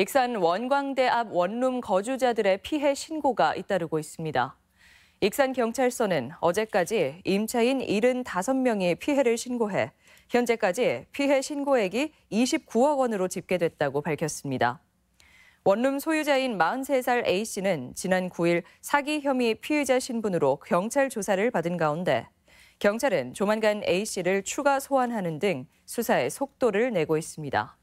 익산 원광대 앞 원룸 거주자들의 피해 신고가 잇따르고 있습니다. 익산경찰서는 어제까지 임차인 75명이 피해를 신고해 현재까지 피해 신고액이 29억 원으로 집계됐다고 밝혔습니다. 원룸 소유자인 43살 A씨는 지난 9일 사기 혐의 피의자 신분으로 경찰 조사를 받은 가운데 경찰은 조만간 A씨를 추가 소환하는 등 수사에 속도를 내고 있습니다.